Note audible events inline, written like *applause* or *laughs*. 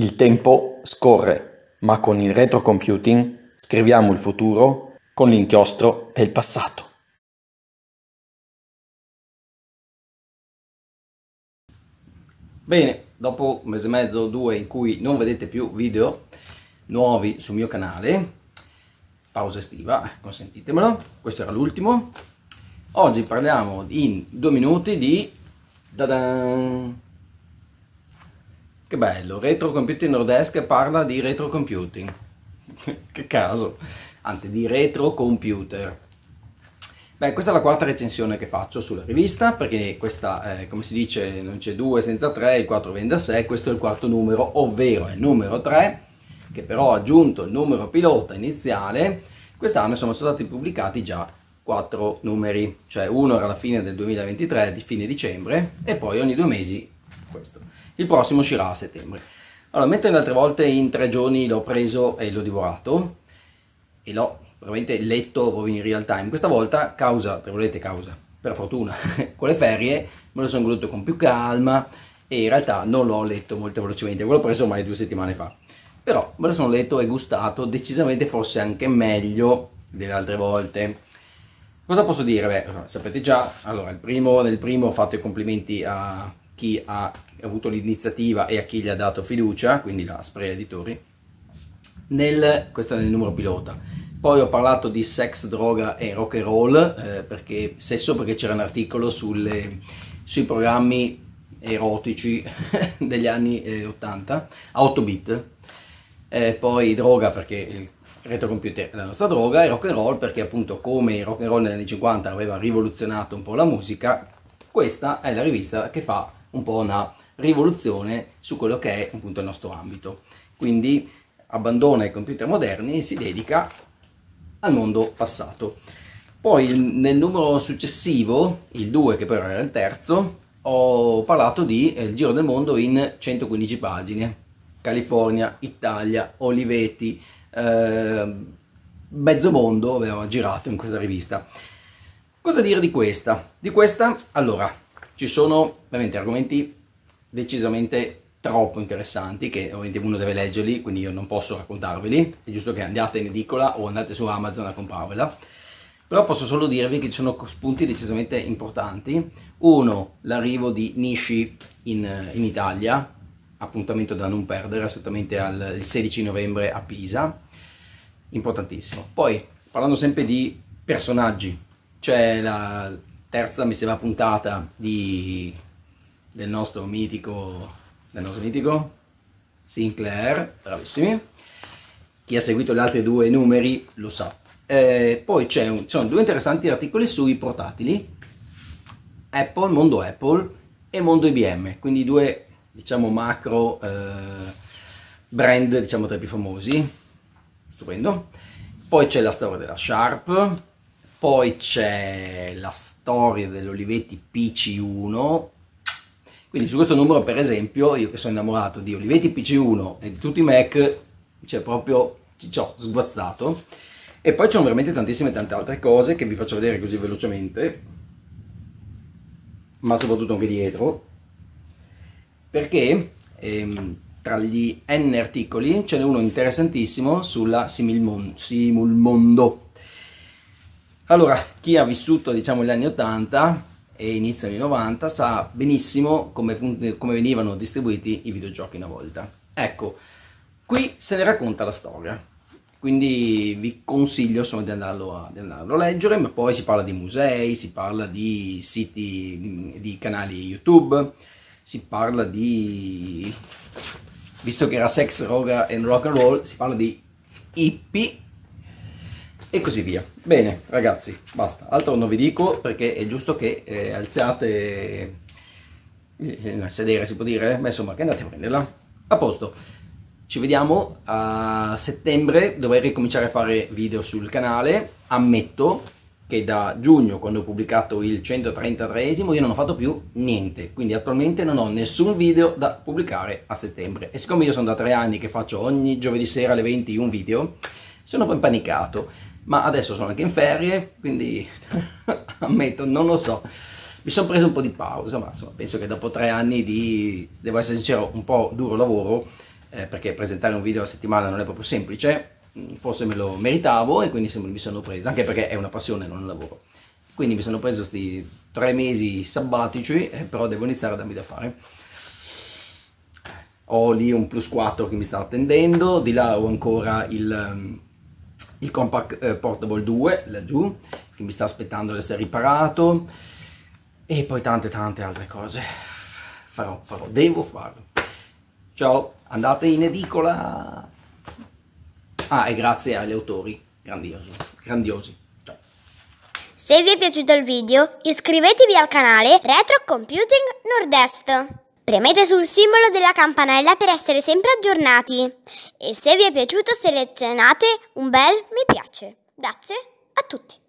Il tempo scorre, ma con il retrocomputing scriviamo il futuro con l'inchiostro del passato. Bene, dopo un mese e mezzo o due in cui non vedete più video nuovi sul mio canale, pausa estiva, consentitemelo, questo era l'ultimo. Oggi parliamo in due minuti di... Dadan! Che bello, Retro Computing Nordesk parla di retro computing. *laughs* che caso, anzi di retro computer. Beh, questa è la quarta recensione che faccio sulla rivista, perché questa, eh, come si dice, non c'è due senza tre, il 4 vende a sé, questo è il quarto numero, ovvero il numero 3, che però ha aggiunto il numero pilota iniziale, quest'anno sono stati pubblicati già quattro numeri, cioè uno era la fine del 2023, di fine dicembre, e poi ogni due mesi questo. Il prossimo uscirà a settembre. Allora, mentre le altre volte in tre giorni l'ho preso e l'ho divorato, e l'ho veramente letto proprio in real time, questa volta causa, tra volete causa, per fortuna, *laughs* con le ferie me lo sono goduto con più calma e in realtà non l'ho letto molto velocemente, l'ho preso ormai due settimane fa. Però me lo sono letto e gustato decisamente forse anche meglio delle altre volte. Cosa posso dire? Beh, sapete già, allora, il primo, nel primo ho fatto i complimenti a chi ha avuto l'iniziativa e a chi gli ha dato fiducia, quindi la Spray Editori, nel, questo è il numero pilota. Poi ho parlato di sex, droga e rock and roll, eh, perché, sesso perché c'era un articolo sulle, sui programmi erotici *laughs* degli anni eh, 80, 8 bit, eh, poi droga perché il retrocomputer è la nostra droga e rock and roll perché appunto come il rock and roll negli anni 50 aveva rivoluzionato un po' la musica, questa è la rivista che fa un po' una rivoluzione su quello che è appunto il nostro ambito. Quindi abbandona i computer moderni e si dedica al mondo passato. Poi nel numero successivo, il 2 che però era il terzo, ho parlato di eh, Il Giro del Mondo in 115 pagine. California, Italia, Olivetti, eh, mezzo mondo aveva girato in questa rivista. Cosa dire di questa? Di questa, allora, ci sono veramente argomenti decisamente troppo interessanti che ovviamente uno deve leggerli, quindi io non posso raccontarveli, è giusto che andiate in edicola o andate su Amazon a comprarvela. Però posso solo dirvi che ci sono spunti decisamente importanti. Uno, l'arrivo di Nishi in, in Italia, appuntamento da non perdere assolutamente al, il 16 novembre a Pisa, importantissimo. Poi, parlando sempre di personaggi, c'è la, terza, mi sembra, puntata di, del nostro mitico, del nostro mitico Sinclair, bravissimi. Chi ha seguito gli altri due numeri lo sa. Eh, poi ci sono due interessanti articoli sui portatili, Apple, mondo Apple e mondo IBM, quindi due diciamo macro eh, brand diciamo tra i più famosi, stupendo. Poi c'è la storia della Sharp, poi c'è la storia dell'Olivetti PC1. Quindi su questo numero, per esempio, io che sono innamorato di Olivetti PC1 e di tutti i Mac, c'è proprio ci ho sguazzato. E poi ci sono veramente tantissime tante altre cose che vi faccio vedere così velocemente, ma soprattutto anche dietro, perché ehm, tra gli N articoli ce n'è uno interessantissimo sulla Similmondo. Simulmondo allora, chi ha vissuto diciamo gli anni 80 e inizio anni 90 sa benissimo come, come venivano distribuiti i videogiochi una volta. Ecco, qui se ne racconta la storia quindi vi consiglio insomma, di, andarlo a, di, andarlo a, leggere, ma poi si parla di musei, si parla di siti, di, di, canali YouTube, si parla di, visto che era sex, roga and rock and roll, si parla di hippie e così via. Bene ragazzi, basta, altro non vi dico perché è giusto che eh, alziate il eh, sedere si può dire, ma insomma che andate a prenderla. A posto, ci vediamo a settembre, dovrei ricominciare a fare video sul canale, ammetto che da giugno quando ho pubblicato il 133 io non ho fatto più niente quindi attualmente non ho nessun video da pubblicare a settembre e siccome io sono da tre anni che faccio ogni giovedì sera alle 20 un video sono un po' impanicato, ma adesso sono anche in ferie, quindi *laughs* ammetto, non lo so. Mi sono preso un po' di pausa, ma insomma, penso che dopo tre anni di, devo essere sincero, un po' duro lavoro, eh, perché presentare un video a settimana non è proprio semplice, mm, forse me lo meritavo e quindi mi sono preso, anche perché è una passione, non un lavoro. Quindi mi sono preso questi tre mesi sabbatici, eh, però devo iniziare a darmi da fare. Ho lì un plus 4 che mi sta attendendo, di là ho ancora il mm, il Compact eh, Portable 2 laggiù, che mi sta aspettando di essere riparato, e poi tante tante altre cose. Farò, farò, devo farlo. Ciao, andate in edicola! Ah, e grazie agli autori, grandioso, grandiosi. Ciao. Se vi è piaciuto il video, iscrivetevi al canale Retro Computing Nord-Est. Premete sul simbolo della campanella per essere sempre aggiornati e se vi è piaciuto selezionate un bel mi piace. Grazie a tutti!